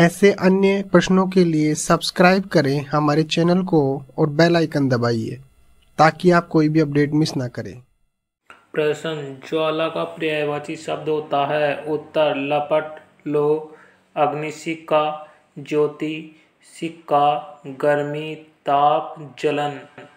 ऐसे अन्य प्रश्नों के लिए सब्सक्राइब करें हमारे चैनल को और बेल आइकन दबाइए ताकि आप कोई भी अपडेट मिस ना करें प्रश्न ज्वाला का पर्यायवाची शब्द होता है उत्तर लपट लो सिक्का ज्योति सिक्का गर्मी ताप जलन